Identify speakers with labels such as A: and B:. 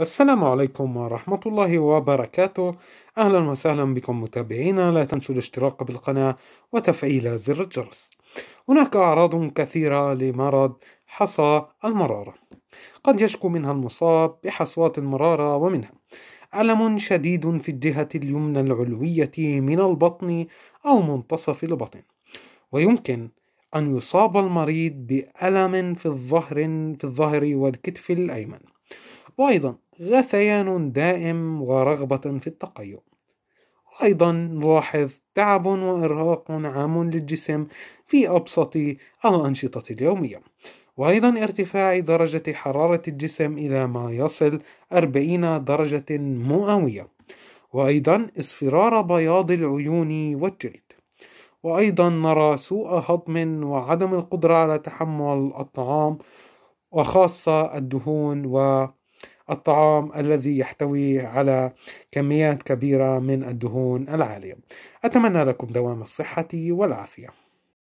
A: السلام عليكم ورحمة الله وبركاته أهلا وسهلا بكم متابعينا لا تنسوا الاشتراك بالقناة وتفعيل زر الجرس هناك أعراض كثيرة لمرض حصى المرارة قد يشكو منها المصاب بحصوات المرارة ومنها ألم شديد في الجهة اليمنى العلوية من البطن أو منتصف البطن ويمكن أن يصاب المريض بألم في الظهر في الظهر والكتف الأيمن وأيضا غثيان دائم ورغبة في التقيؤ أيضا نلاحظ تعب وإرهاق عام للجسم في أبسط الأنشطة اليومية وأيضا ارتفاع درجة حرارة الجسم إلى ما يصل 40 درجة مئوية وأيضا اصفرار بياض العيون والجلد وأيضا نرى سوء هضم وعدم القدرة على تحمل الطعام وخاصة الدهون و الطعام الذي يحتوي على كميات كبيرة من الدهون العالية أتمنى لكم دوام الصحة والعافية